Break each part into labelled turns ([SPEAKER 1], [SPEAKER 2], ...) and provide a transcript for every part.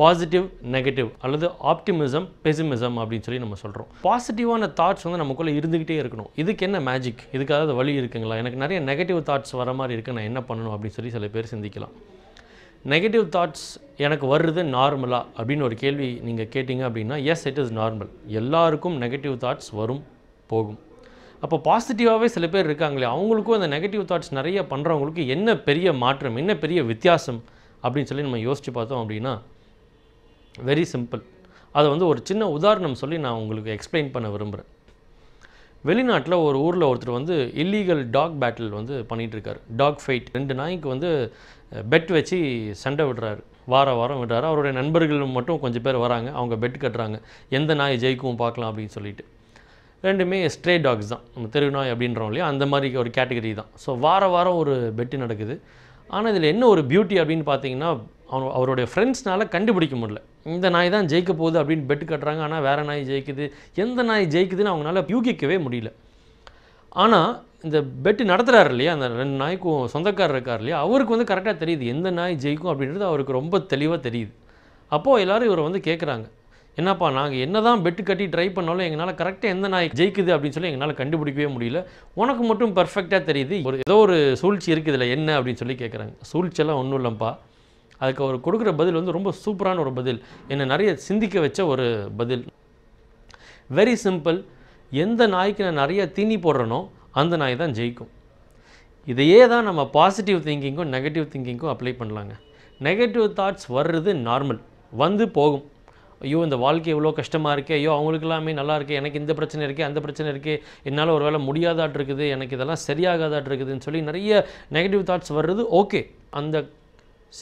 [SPEAKER 1] positive negative அல்லது optimism pessimism அப்படின்னு சொல்லி நம்ம சொல்கிறோம் பாசிட்டிவான தாட்ஸ் வந்து நமக்குள்ளே இருந்துக்கிட்டே இருக்கணும் இதுக்கு என்ன மேஜிக் இதுக்காக வழி இருக்குங்களா எனக்கு நிறைய நெகட்டிவ் தாட்ஸ் வர மாதிரி இருக்குது நான் என்ன பண்ணணும் அப்படின்னு சொல்லி சில பேர் சிந்திக்கலாம் நெகட்டிவ் தாட்ஸ் எனக்கு வருது நார்மலா அப்படின்னு ஒரு கேள்வி நீங்கள் கேட்டிங்க அப்படின்னா எஸ் இட் இஸ் நார்மல் எல்லாருக்கும் நெகட்டிவ் தாட்ஸ் வரும் போகும் அப்போ பாசிட்டிவாகவே சில பேர் இருக்காங்களே அவங்களுக்கும் அந்த நெகட்டிவ் தாட்ஸ் நிறைய பண்ணுறவங்களுக்கு என்ன பெரிய மாற்றம் என்ன பெரிய வித்தியாசம் அப்படின்னு சொல்லி நம்ம யோசித்து பார்த்தோம் அப்படின்னா வெரி சிம்பிள் அதை வந்து ஒரு சின்ன உதாரணம் சொல்லி நான் உங்களுக்கு எக்ஸ்பிளைன் பண்ண விரும்புகிறேன் வெளிநாட்டில் ஒரு ஊரில் ஒருத்தர் வந்து இல்லீகல் டாக் பேட்டில் வந்து பண்ணிகிட்ருக்காரு டாக் ஃபைட் ரெண்டு நாய்க்கு வந்து பெட் வச்சு சண்டை விடுறாரு வார வாரம் விடுறாரு அவருடைய நண்பர்கள் மட்டும் கொஞ்சம் பேர் வராங்க அவங்க பெட் கட்டுறாங்க எந்த நாய் ஜெயிக்கும் பார்க்கலாம் அப்படின்னு சொல்லிட்டு ரெண்டுமே ஸ்ட்ரே டாக்ஸ் தான் நம்ம தெரு நாய் அப்படின்றோம் இல்லையா அந்த மாதிரி ஒரு கேட்டகரி தான் ஸோ வார வாரம் ஒரு பெட்டு நடக்குது ஆனால் இதில் என்ன ஒரு பியூட்டி அப்படின்னு பார்த்தீங்கன்னா அவன் அவருடைய ஃப்ரெண்ட்ஸ்னால் கண்டுபிடிக்க முடியல இந்த நாய் தான் ஜெயிக்க போகுது அப்படின்னு பெட்டு கட்டுறாங்க ஆனால் வேறு நாய் ஜெயிக்குது எந்த நாய் ஜெயிக்குதுன்னு அவங்களால யூகிக்கவே முடியல ஆனால் இந்த பெட்டு நடத்துகிறாரு இல்லையா அந்த ரெண்டு நாய்க்கும் சொந்தக்காரர் இருக்கார் இல்லையா அவருக்கு வந்து கரெக்டாக தெரியுது எந்த நாய் ஜெயிக்கும் அப்படின்றது அவருக்கு ரொம்ப தெளிவாக தெரியுது அப்போது எல்லோரும் இவரை வந்து கேட்குறாங்க என்னப்பா நாங்கள் என்ன தான் பெட்டு கட்டி ட்ரை பண்ணாலும் எங்களால் கரெக்டாக எந்த நாய் ஜெயிக்குது அப்படின்னு சொல்லி எங்களால் கண்டுபிடிக்கவே முடியல உனக்கு மட்டும் பர்ஃபெக்டாக தெரியுது ஒரு ஏதோ ஒரு சூழ்ச்சி இருக்குது இல்லை என்ன அப்படின்னு சொல்லி கேட்குறாங்க சூழ்ச்சியெல்லாம் ஒன்றும் இல்லைப்பா அதுக்கு அவர் கொடுக்குற பதில் வந்து ரொம்ப சூப்பரான ஒரு பதில் என்னை நிறைய சிந்திக்க வச்ச ஒரு பதில் வெரி சிம்பிள் எந்த நாய்க்கு நான் நிறைய தீனி போடுறனோ அந்த நாய் தான் ஜெயிக்கும் இதையே தான் நம்ம பாசிட்டிவ் திங்கிங்கும் நெகட்டிவ் திங்கிங்கும் அப்ளை பண்ணலாங்க நெகட்டிவ் தாட்ஸ் வர்றது நார்மல் வந்து போகும் ஐயோ இந்த வாழ்க்கை எவ்வளோ கஷ்டமாக இருக்குது ஐயோ அவங்களுக்கு எல்லாமே நல்லா இருக்குது எனக்கு இந்த பிரச்சனை இருக்குது அந்த பிரச்சனை இருக்குது என்னால் ஒரு வேலை முடியாதாட்டு இருக்குது எனக்கு இதெல்லாம் சரியாகாதாட்டு இருக்குதுன்னு சொல்லி நிறைய நெகட்டிவ் தாட்ஸ் வர்றது ஓகே அந்த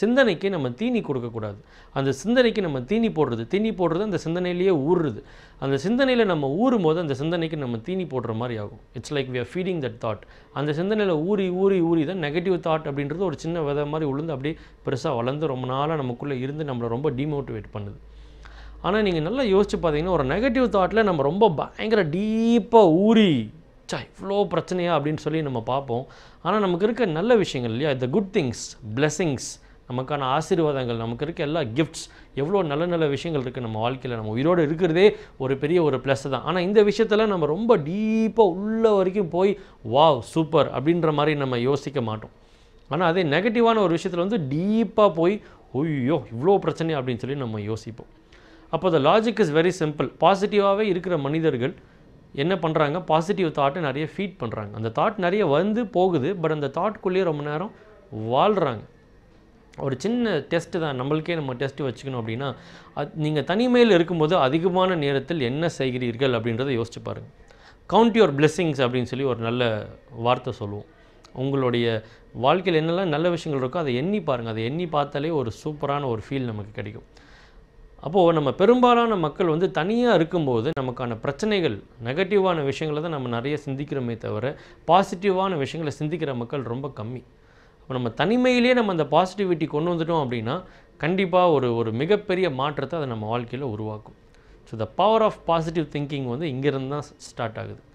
[SPEAKER 1] சிந்தனைக்கு நம்ம தீனி கொடுக்கக்கூடாது அந்த சிந்தனைக்கு நம்ம தீனி போடுறது தீனி போடுறது அந்த சிந்தனையிலேயே ஊறுறது அந்த சிந்தனையில் நம்ம ஊறும் போது அந்த சிந்தனைக்கு நம்ம தீனி போடுற மாதிரி ஆகும் it's like we are feeding that thought அந்த சிந்தனையில் ஊறி ஊறி ஊறி தான் நெகட்டிவ் தாட் அப்படின்றது ஒரு சின்ன விதை மாதிரி உளுந்து அப்படியே பெருசாக வளர்ந்து ரொம்ப நாளாக நமக்குள்ளே இருந்து நம்மளை ரொம்ப டிமோட்டிவேட் பண்ணுது ஆனால் நீங்கள் நல்லா யோசித்து பார்த்தீங்கன்னா ஒரு நெகட்டிவ் தாட்டில் நம்ம ரொம்ப பயங்கர டீப்பாக ஊறி சா இவ்வளோ பிரச்சனையா அப்படின்னு சொல்லி நம்ம பார்ப்போம் ஆனால் நமக்கு இருக்க நல்ல விஷயங்கள் இல்லையா த குட் திங்ஸ் பிளெஸ்ஸிங்ஸ் நமக்கான ஆசீர்வாதங்கள் நமக்கு இருக்க எல்லா கிஃப்ட்ஸ் எவ்வளோ நல்ல நல்ல விஷயங்கள் இருக்குது நம்ம வாழ்க்கையில் நம்ம உயிரோடு இருக்கிறதே ஒரு பெரிய ஒரு ப்ளஸ் தான் ஆனால் இந்த விஷயத்தில் நம்ம ரொம்ப டீப்பாக உள்ள வரைக்கும் போய் வாவ் சூப்பர் அப்படின்ற மாதிரி நம்ம யோசிக்க மாட்டோம் ஆனால் அதே நெகட்டிவான ஒரு விஷயத்தில் வந்து டீப்பாக போய் ஓய்யோ இவ்வளோ பிரச்சனை அப்படின்னு சொல்லி நம்ம யோசிப்போம் அப்போ the logic is very simple பாசிட்டிவாகவே இருக்கிற மனிதர்கள் என்ன பண்ணுறாங்க பாசிட்டிவ் தாட்டை நிறைய ஃபீட் பண்ணுறாங்க அந்த தாட் நிறைய வந்து போகுது பட் அந்த தாட்குள்ளேயே ரொம்ப நேரம் வாழ்கிறாங்க ஒரு சின்ன டெஸ்ட்டு தான் நம்மளுக்கே நம்ம டெஸ்ட்டு வச்சுக்கணும் அப்படின்னா அது நீங்கள் தனிமையில் இருக்கும்போது அதிகமான நேரத்தில் என்ன செய்கிறீர்கள் அப்படின்றத யோசிச்சு பாருங்கள் கவுண்ட் யுவர் பிளெஸ்ஸிங்ஸ் அப்படின்னு சொல்லி ஒரு நல்ல வார்த்தை சொல்லுவோம் உங்களுடைய வாழ்க்கையில் என்னெல்லாம் நல்ல விஷயங்கள் இருக்கோ அதை எண்ணி பாருங்கள் அதை எண்ணி பார்த்தாலே ஒரு சூப்பரான ஒரு ஃபீல் நமக்கு கிடைக்கும் அப்போது நம்ம பெரும்பாலான மக்கள் வந்து தனியாக இருக்கும்போது நமக்கான பிரச்சனைகள் நெகட்டிவான விஷயங்களை தான் நம்ம நிறைய சிந்திக்கிறோமே தவிர பாசிட்டிவான விஷயங்களை சிந்திக்கிற மக்கள் ரொம்ப கம்மி இப்போ நம்ம தனிமையிலேயே நம்ம அந்த பாசிட்டிவிட்டி கொண்டு வந்துட்டோம் அப்படின்னா கண்டிப்பாக ஒரு ஒரு மிகப்பெரிய மாற்றத்தை அதை நம்ம வாழ்க்கையில் உருவாக்கும் so the power of positive thinking வந்து இங்கேருந்து தான் ஸ்டார்ட் ஆகுது